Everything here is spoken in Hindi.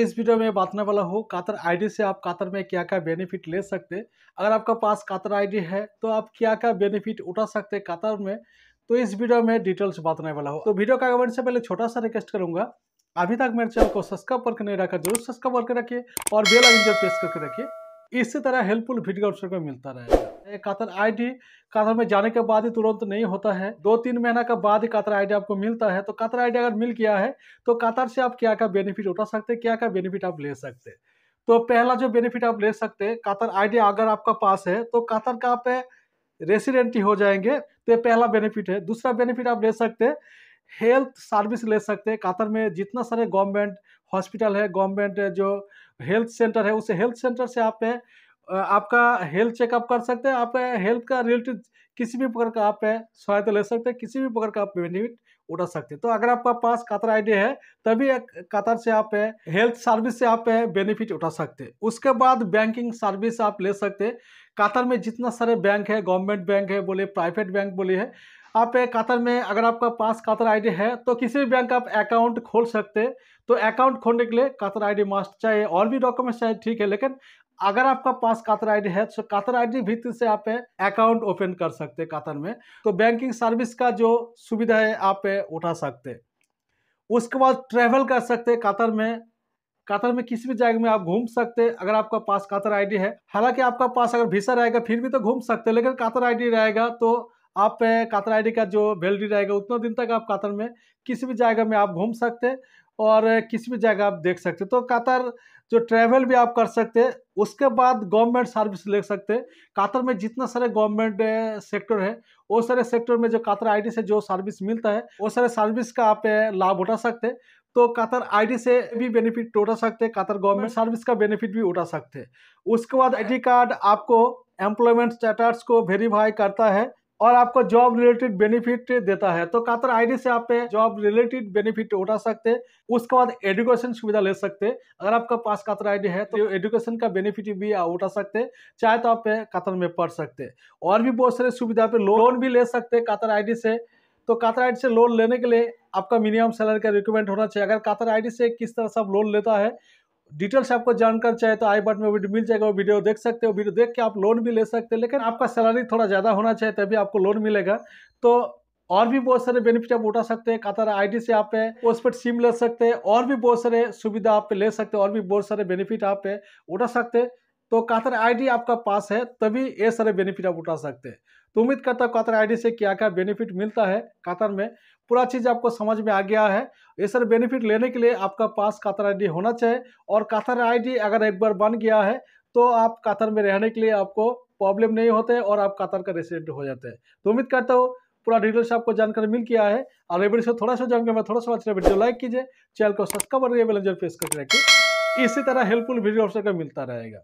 इस वीडियो में बताने वाला हूँ कातर आईडी से आप कातर में क्या क्या बेनिफिट ले सकते अगर आपका पास कातर आईडी है तो आप क्या क्या बेनिफिट उठा सकते कातर में तो इस वीडियो में डिटेल्स बताने वाला हूँ तो वीडियो का कमेंट से पहले छोटा सा रिक्वेस्ट करूंगा अभी तक मेरे चैनल को सब्सक्राइब करके नहीं रखा जरूर सब्सक्राइब करके रखिए और बेल आइकन प्रेस करके रखिए इसी तरह हेल्पफुल वीडियो को मिलता रहेगा कातर आईडी कातर में जाने के बाद ही तुरंत नहीं होता है दो तीन महीना का बाद ही कातर आईडी आपको मिलता है तो कातर आईडी अगर मिल गया है तो कातर से आप क्या क्या बेनिफिट उठा सकते हैं क्या क्या बेनिफिट आप ले सकते हैं तो पहला जो बेनिफिट आप ले सकते हैं कातर आईडी अगर आपका पास है तो कातर का आप रेसिडेंट ही हो जाएंगे तो ये पहला बेनिफिट है दूसरा बेनिफिट आप ले सकते हेल्थ सर्विस ले सकते हैं कातर में जितना सारे गवर्नमेंट हॉस्पिटल है गवर्नमेंट जो हेल्थ सेंटर है उसे हेल्थ सेंटर से आप आपका हेल्थ चेकअप कर सकते हैं आपका हेल्थ का रिलेटेड किसी भी प्रकार का आप सहायता ले सकते हैं किसी भी प्रकार का आप बेनिफिट उठा सकते हैं तो अगर आपका पास कतर आईडी है तभी कतर से आप हेल्थ सर्विस से आप बेनिफिट उठा सकते हैं उसके बाद बैंकिंग सर्विस आप ले सकते हैं में जितना सारे बैंक है गवर्नमेंट बैंक है बोले प्राइवेट बैंक बोले है आप कतर में अगर आपका पास कतर आईडी है तो किसी भी बैंक का आप अकाउंट खोल सकते हैं तो अकाउंट खोलने के लिए कतर आईडी मास्ट चाहिए और भी डॉक्यूमेंट्स चाहिए ठीक है लेकिन अगर आपका पास कातर आईडी है तो कातर आईडी भित्ति से आप अकाउंट ओपन कर सकते कातर में तो बैंकिंग सर्विस का जो सुविधा है आप उठा सकते उसके बाद ट्रेवल कर सकते कातर में कातर में किसी भी जगह में आप घूम सकते हैं अगर आपका पास कातर आईडी है हालांकि आपका पास अगर भीसा रहेगा फिर भी तो घूम सकते हैं लेकिन कातर आईडी रहेगा तो आप कातर आईडी का जो वैलिडी रहेगा उतना दिन तक आप कातर में किसी भी जगह में आप घूम सकते हैं और किसी भी जगह आप देख सकते तो कतर जो ट्रैवल भी आप कर सकते हैं उसके बाद गवर्नमेंट सर्विस ले सकते हैं कातर में जितना सारे गवर्नमेंट सेक्टर है वो सारे सेक्टर में जो कातर आईडी से जो सर्विस मिलता है वो सारे सर्विस का आप लाभ उठा सकते हैं तो कातर आईडी से भी बेनिफिट उठा सकते हैं कातर गवर्नमेंट सर्विस का बेनिफिट भी उठा सकते हैं उसके बाद आई कार्ड आपको एम्प्लॉयमेंट स्टेटस को वेरीफाई करता है और आपको जॉब रिलेटेड बेनिफिट देता है तो कातर आईडी से आप जॉब रिलेटेड बेनिफिट उठा सकते उसके बाद एजुकेशन सुविधा ले सकते अगर आपका पास कातर आईडी है तो एजुकेशन का बेनिफिट भी उठा सकते चाहे तो आप कातर में पढ़ सकते और भी बहुत सारे सुविधा पे लोन भी ले सकते कातर डी से तो कातर आईडी से लोन लेने के लिए आपका मिनिमम सैलरी का रिक्वायरमेंट होना चाहिए अगर कातर आईडी से किस तरह से आप लोन लेता है डिटेल्स आपको जानकर चाहे तो आई बटन में वीडियो मिल जाएगा वो वीडियो देख सकते हो वीडियो देख के आप लोन भी ले सकते हैं लेकिन आपका सैलरी थोड़ा ज़्यादा होना चाहिए तभी आपको लोन मिलेगा तो और भी बहुत सारे बेनिफिट आप उठा सकते हैं कतार आईडी से आप पोस्टपेड सिम ले सकते हैं और भी बहुत सारे सुविधा आप ले सकते हैं और भी बहुत सारे बेनिफिट आप उठा सकते हैं तो कातर आईडी आपका पास है तभी ये सारे बेनिफिट आप उठा सकते हैं तो उम्मीद करता हूँ कातर आईडी से क्या क्या बेनिफिट मिलता है कातर में पूरा चीज़ आपको समझ में आ गया है ये सारे बेनिफिट लेने के लिए आपका पास कातर आईडी होना चाहिए और कातर आईडी अगर एक बार बन गया है तो आप कातर में रहने के लिए आपको प्रॉब्लम नहीं होते और आप कातर का रेसिडेंट हो जाते हैं तो उम्मीद करता हूँ पूरा डिटेल्स आपको जानकारी मिल गया है और वीडियो से थोड़ा सा जानकर मैं थोड़ा सा अच्छा वीडियो लाइक कीजिए चैनल को सब्सक्राइब और बेल प्रेस करके रखिए इसी तरह हेल्पफुल वीडियो आपसे मिलता रहेगा